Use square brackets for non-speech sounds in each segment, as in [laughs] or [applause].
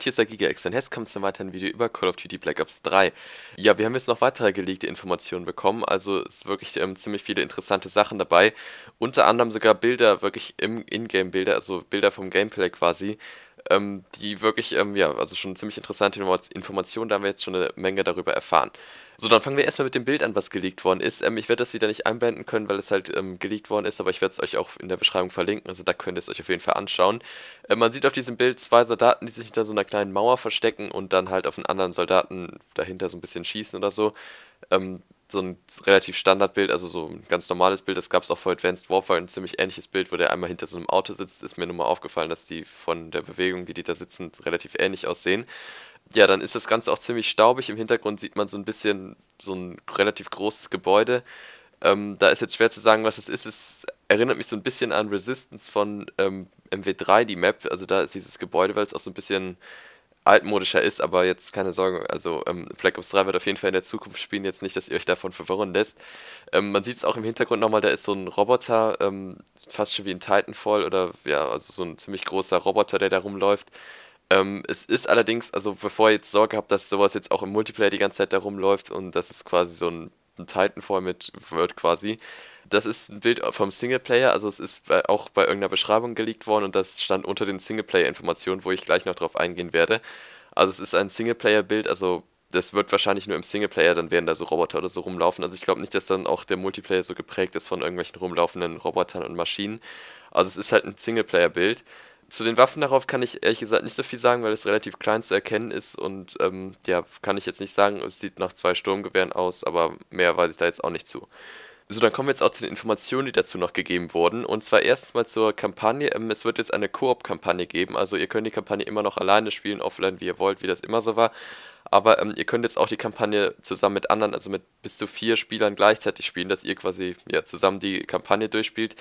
Hört, hier ist der GigaX, Dann herzlich willkommen zu einem weiteren Video über Call of Duty Black Ops 3. Ja, wir haben jetzt noch weitere gelegte Informationen bekommen, also ist wirklich ähm, ziemlich viele interessante Sachen dabei. Unter anderem sogar Bilder, wirklich im Ingame-Bilder, also Bilder vom Gameplay quasi, ähm, die wirklich, ähm, ja, also schon ziemlich interessante Informationen, da haben wir jetzt schon eine Menge darüber erfahren. So, dann fangen wir erstmal mit dem Bild an, was geleakt worden ist. Ähm, ich werde das wieder nicht einblenden können, weil es halt ähm, gelegt worden ist, aber ich werde es euch auch in der Beschreibung verlinken, also da könnt ihr es euch auf jeden Fall anschauen. Ähm, man sieht auf diesem Bild zwei Soldaten, die sich hinter so einer kleinen Mauer verstecken und dann halt auf einen anderen Soldaten dahinter so ein bisschen schießen oder so. Ähm, so ein relativ Standardbild, also so ein ganz normales Bild, das gab es auch vor Advanced Warfare, ein ziemlich ähnliches Bild, wo der einmal hinter so einem Auto sitzt, ist mir nur mal aufgefallen, dass die von der Bewegung, wie die da sitzen, relativ ähnlich aussehen ja, dann ist das Ganze auch ziemlich staubig. Im Hintergrund sieht man so ein bisschen so ein relativ großes Gebäude. Ähm, da ist jetzt schwer zu sagen, was es ist. Es erinnert mich so ein bisschen an Resistance von ähm, MW3, die Map. Also da ist dieses Gebäude, weil es auch so ein bisschen altmodischer ist, aber jetzt keine Sorge. Also ähm, Black Ops 3 wird auf jeden Fall in der Zukunft spielen, jetzt nicht, dass ihr euch davon verwirren lässt. Ähm, man sieht es auch im Hintergrund nochmal, da ist so ein Roboter, ähm, fast schon wie ein Titanfall oder ja, also so ein ziemlich großer Roboter, der da rumläuft. Ähm, es ist allerdings, also bevor ihr jetzt Sorge habt, dass sowas jetzt auch im Multiplayer die ganze Zeit da rumläuft und das ist quasi so ein, ein Titanfall mit Word quasi. Das ist ein Bild vom Singleplayer, also es ist bei, auch bei irgendeiner Beschreibung geleakt worden und das stand unter den Singleplayer-Informationen, wo ich gleich noch drauf eingehen werde. Also es ist ein Singleplayer-Bild, also das wird wahrscheinlich nur im Singleplayer, dann werden da so Roboter oder so rumlaufen. Also ich glaube nicht, dass dann auch der Multiplayer so geprägt ist von irgendwelchen rumlaufenden Robotern und Maschinen. Also es ist halt ein Singleplayer-Bild zu den Waffen darauf kann ich ehrlich gesagt nicht so viel sagen, weil es relativ klein zu erkennen ist und ähm, ja, kann ich jetzt nicht sagen, es sieht nach zwei Sturmgewehren aus, aber mehr weiß ich da jetzt auch nicht zu. So, dann kommen wir jetzt auch zu den Informationen, die dazu noch gegeben wurden. Und zwar erstens mal zur Kampagne. Ähm, es wird jetzt eine Koop-Kampagne geben. Also ihr könnt die Kampagne immer noch alleine spielen, offline, wie ihr wollt, wie das immer so war. Aber ähm, ihr könnt jetzt auch die Kampagne zusammen mit anderen, also mit bis zu vier Spielern gleichzeitig spielen, dass ihr quasi ja, zusammen die Kampagne durchspielt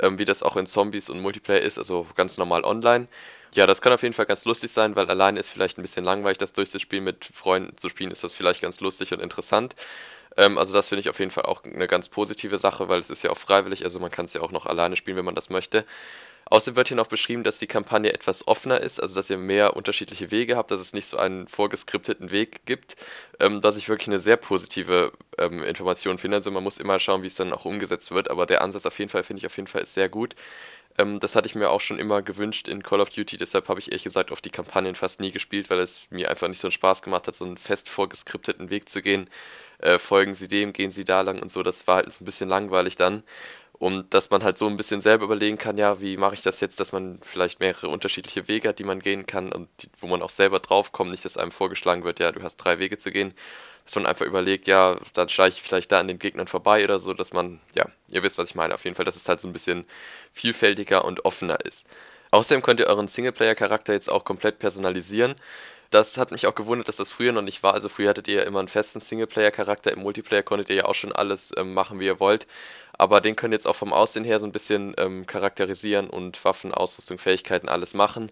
ähm, wie das auch in Zombies und Multiplayer ist, also ganz normal online. Ja, das kann auf jeden Fall ganz lustig sein, weil alleine ist vielleicht ein bisschen langweilig, das durchzuspielen. Mit Freunden zu spielen ist das vielleicht ganz lustig und interessant. Ähm, also das finde ich auf jeden Fall auch eine ganz positive Sache, weil es ist ja auch freiwillig, also man kann es ja auch noch alleine spielen, wenn man das möchte. Außerdem wird hier noch beschrieben, dass die Kampagne etwas offener ist, also dass ihr mehr unterschiedliche Wege habt, dass es nicht so einen vorgeskripteten Weg gibt, ähm, was ich wirklich eine sehr positive ähm, Information finde. Also man muss immer schauen, wie es dann auch umgesetzt wird, aber der Ansatz auf jeden Fall finde ich auf jeden Fall ist sehr gut. Ähm, das hatte ich mir auch schon immer gewünscht in Call of Duty, deshalb habe ich ehrlich gesagt auf die Kampagnen fast nie gespielt, weil es mir einfach nicht so einen Spaß gemacht hat, so einen fest vorgeskripteten Weg zu gehen. Äh, folgen Sie dem, gehen Sie da lang und so, das war halt so ein bisschen langweilig dann. Und dass man halt so ein bisschen selber überlegen kann, ja, wie mache ich das jetzt, dass man vielleicht mehrere unterschiedliche Wege hat, die man gehen kann und die, wo man auch selber draufkommt, nicht, dass einem vorgeschlagen wird, ja, du hast drei Wege zu gehen, dass man einfach überlegt, ja, dann schleiche ich vielleicht da an den Gegnern vorbei oder so, dass man, ja, ihr wisst, was ich meine, auf jeden Fall, dass es halt so ein bisschen vielfältiger und offener ist. Außerdem könnt ihr euren Singleplayer-Charakter jetzt auch komplett personalisieren. Das hat mich auch gewundert, dass das früher noch nicht war. Also früher hattet ihr ja immer einen festen Singleplayer-Charakter. Im Multiplayer konntet ihr ja auch schon alles ähm, machen, wie ihr wollt. Aber den könnt ihr jetzt auch vom Aussehen her so ein bisschen ähm, charakterisieren und Waffen, Ausrüstung, Fähigkeiten, alles machen.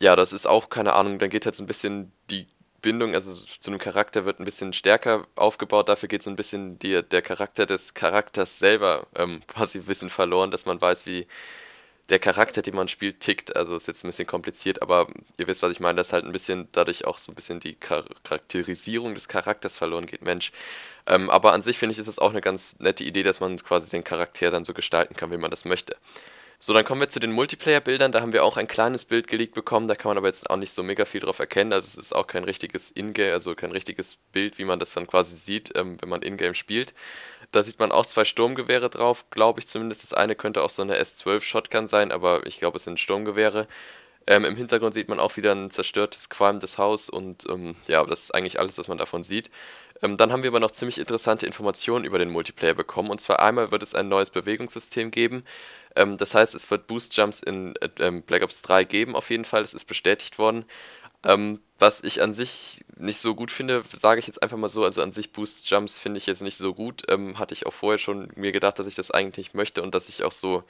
Ja, das ist auch keine Ahnung. Dann geht halt so ein bisschen die Bindung, also zu einem Charakter wird ein bisschen stärker aufgebaut. Dafür geht so ein bisschen die, der Charakter des Charakters selber ähm, [laughs] quasi bisschen verloren, dass man weiß, wie der Charakter, den man spielt, tickt. Also ist jetzt ein bisschen kompliziert, aber ihr wisst, was ich meine, dass halt ein bisschen dadurch auch so ein bisschen die Charakterisierung des Charakters verloren geht, Mensch. Ähm, aber an sich finde ich, ist das auch eine ganz nette Idee, dass man quasi den Charakter dann so gestalten kann, wie man das möchte. So, dann kommen wir zu den Multiplayer-Bildern. Da haben wir auch ein kleines Bild geleakt bekommen. Da kann man aber jetzt auch nicht so mega viel drauf erkennen. Also, es ist auch kein richtiges Ingame, also kein richtiges Bild, wie man das dann quasi sieht, ähm, wenn man Ingame spielt. Da sieht man auch zwei Sturmgewehre drauf, glaube ich zumindest. Das eine könnte auch so eine S12-Shotgun sein, aber ich glaube, es sind Sturmgewehre. Ähm, Im Hintergrund sieht man auch wieder ein zerstörtes, qualmendes Haus und ähm, ja, das ist eigentlich alles, was man davon sieht. Ähm, dann haben wir aber noch ziemlich interessante Informationen über den Multiplayer bekommen. Und zwar einmal wird es ein neues Bewegungssystem geben. Ähm, das heißt, es wird Boost Jumps in äh, ähm, Black Ops 3 geben auf jeden Fall. Das ist bestätigt worden. Ähm, was ich an sich nicht so gut finde, sage ich jetzt einfach mal so, also an sich Boost Jumps finde ich jetzt nicht so gut. Ähm, hatte ich auch vorher schon mir gedacht, dass ich das eigentlich nicht möchte und dass ich auch so,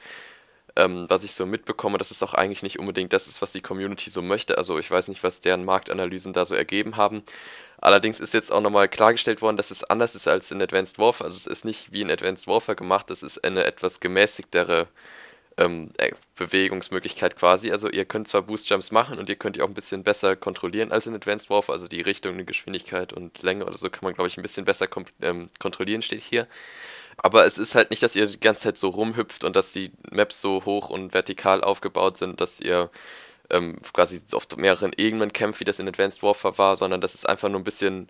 ähm, was ich so mitbekomme, dass es auch eigentlich nicht unbedingt das ist, was die Community so möchte. Also ich weiß nicht, was deren Marktanalysen da so ergeben haben. Allerdings ist jetzt auch nochmal klargestellt worden, dass es anders ist als in Advanced Warfare. Also es ist nicht wie in Advanced Warfare gemacht, es ist eine etwas gemäßigtere ähm, äh, Bewegungsmöglichkeit quasi. Also ihr könnt zwar Boost-Jumps machen und ihr könnt die auch ein bisschen besser kontrollieren als in Advanced Warfare, also die Richtung, die Geschwindigkeit und Länge oder so kann man, glaube ich, ein bisschen besser ähm, kontrollieren, steht hier. Aber es ist halt nicht, dass ihr die ganze Zeit so rumhüpft und dass die Maps so hoch und vertikal aufgebaut sind, dass ihr ähm, quasi auf mehreren Ebenen kämpft, wie das in Advanced Warfare war, sondern das ist einfach nur ein bisschen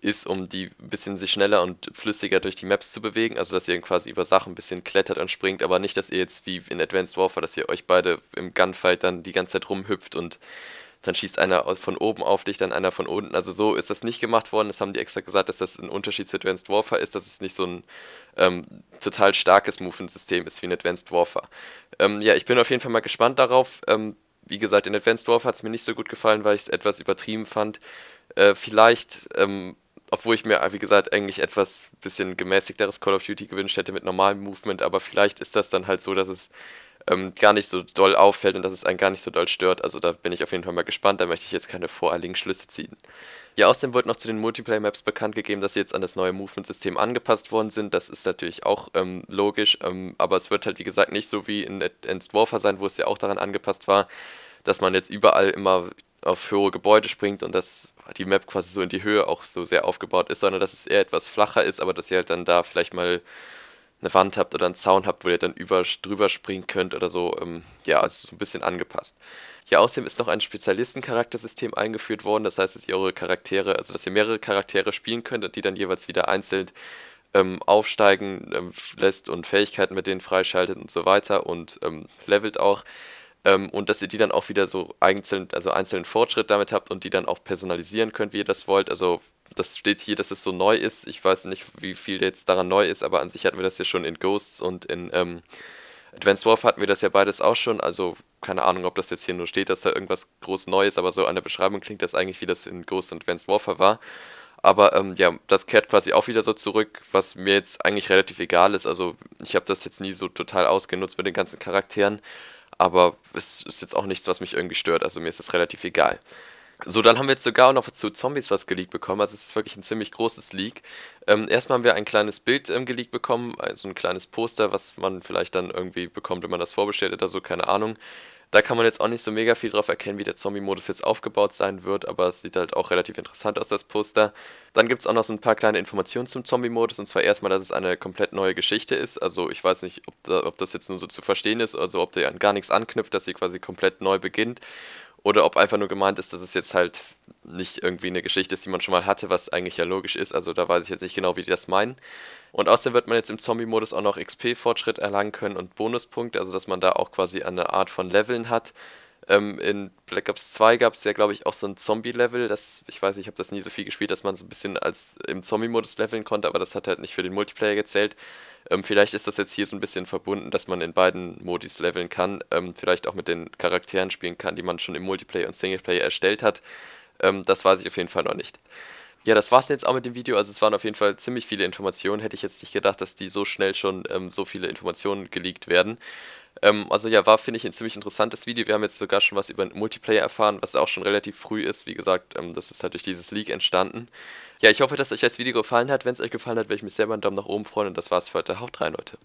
ist, um die ein bisschen sich schneller und flüssiger durch die Maps zu bewegen. Also, dass ihr quasi über Sachen ein bisschen klettert und springt, aber nicht, dass ihr jetzt wie in Advanced Warfare, dass ihr euch beide im Gunfight dann die ganze Zeit rumhüpft und dann schießt einer von oben auf dich, dann einer von unten. Also so ist das nicht gemacht worden. Das haben die extra gesagt, dass das ein Unterschied zu Advanced Warfare ist, dass es nicht so ein ähm, total starkes Movement-System ist wie in Advanced Warfare. Ähm, ja, ich bin auf jeden Fall mal gespannt darauf. Ähm, wie gesagt, in Advanced Warfare hat es mir nicht so gut gefallen, weil ich es etwas übertrieben fand. Äh, vielleicht ähm, obwohl ich mir, wie gesagt, eigentlich etwas bisschen gemäßigteres Call of Duty gewünscht hätte mit normalem Movement, aber vielleicht ist das dann halt so, dass es ähm, gar nicht so doll auffällt und dass es einen gar nicht so doll stört. Also da bin ich auf jeden Fall mal gespannt, da möchte ich jetzt keine voreiligen Schlüsse ziehen. Ja, außerdem wurde noch zu den Multiplayer-Maps bekannt gegeben, dass sie jetzt an das neue Movement-System angepasst worden sind. Das ist natürlich auch ähm, logisch, ähm, aber es wird halt, wie gesagt, nicht so wie in Advanced Warfare sein, wo es ja auch daran angepasst war, dass man jetzt überall immer auf höhere Gebäude springt und dass die Map quasi so in die Höhe auch so sehr aufgebaut ist, sondern dass es eher etwas flacher ist, aber dass ihr halt dann da vielleicht mal eine Wand habt oder einen Zaun habt, wo ihr dann über, drüber springen könnt oder so. Ähm, ja, also so ein bisschen angepasst. Ja, außerdem ist noch ein Spezialistencharaktersystem eingeführt worden. Das heißt, dass ihr eure Charaktere, also dass ihr mehrere Charaktere spielen könnt und die dann jeweils wieder einzeln ähm, aufsteigen ähm, lässt und Fähigkeiten mit denen freischaltet und so weiter und ähm, levelt auch ähm, und dass ihr die dann auch wieder so einzeln, also einzelnen Fortschritt damit habt und die dann auch personalisieren könnt, wie ihr das wollt. Also das steht hier, dass es so neu ist. Ich weiß nicht, wie viel jetzt daran neu ist, aber an sich hatten wir das ja schon in Ghosts und in ähm, Advanced Warfare hatten wir das ja beides auch schon. Also keine Ahnung, ob das jetzt hier nur steht, dass da irgendwas groß neu ist, aber so an der Beschreibung klingt das eigentlich, wie das in Ghosts und Advanced Warfare war. Aber ähm, ja, das kehrt quasi auch wieder so zurück, was mir jetzt eigentlich relativ egal ist. Also ich habe das jetzt nie so total ausgenutzt mit den ganzen Charakteren aber es ist jetzt auch nichts, was mich irgendwie stört. Also mir ist das relativ egal. So, dann haben wir jetzt sogar noch zu Zombies was geleakt bekommen. Also es ist wirklich ein ziemlich großes Leak. Ähm, erstmal haben wir ein kleines Bild ähm, geleakt bekommen, also ein kleines Poster, was man vielleicht dann irgendwie bekommt, wenn man das vorbestellt oder so, keine Ahnung. Da kann man jetzt auch nicht so mega viel drauf erkennen, wie der Zombie-Modus jetzt aufgebaut sein wird, aber es sieht halt auch relativ interessant aus, das Poster. Dann gibt es auch noch so ein paar kleine Informationen zum Zombie-Modus, und zwar erstmal, dass es eine komplett neue Geschichte ist. Also ich weiß nicht, ob, da, ob das jetzt nur so zu verstehen ist, also ob der an gar nichts anknüpft, dass sie quasi komplett neu beginnt oder ob einfach nur gemeint ist, dass es jetzt halt nicht irgendwie eine Geschichte ist, die man schon mal hatte, was eigentlich ja logisch ist. Also da weiß ich jetzt nicht genau, wie die das meinen. Und außerdem wird man jetzt im Zombie-Modus auch noch XP-Fortschritt erlangen können und Bonuspunkte, also dass man da auch quasi eine Art von Leveln hat ähm, in Black Ops 2 gab es ja, glaube ich, auch so ein Zombie-Level. Das, ich weiß, ich habe das nie so viel gespielt, dass man so ein bisschen als im Zombie-Modus leveln konnte, aber das hat halt nicht für den Multiplayer gezählt. Ähm, vielleicht ist das jetzt hier so ein bisschen verbunden, dass man in beiden Modis leveln kann. Ähm, vielleicht auch mit den Charakteren spielen kann, die man schon im Multiplayer und Singleplayer erstellt hat. Ähm, das weiß ich auf jeden Fall noch nicht. Ja, das war es jetzt auch mit dem Video. Also es waren auf jeden Fall ziemlich viele Informationen. Hätte ich jetzt nicht gedacht, dass die so schnell schon ähm, so viele Informationen geleakt werden. Ähm, also ja, war, finde ich, ein ziemlich interessantes Video. Wir haben jetzt sogar schon was über Multiplayer erfahren, was auch schon relativ früh ist. Wie gesagt, ähm, das ist halt durch dieses Leak entstanden. Ja, ich hoffe, dass euch das Video gefallen hat. Wenn es euch gefallen hat, würde ich mich selber einen Daumen nach oben freuen. Und das war's für heute. Haut rein, Leute.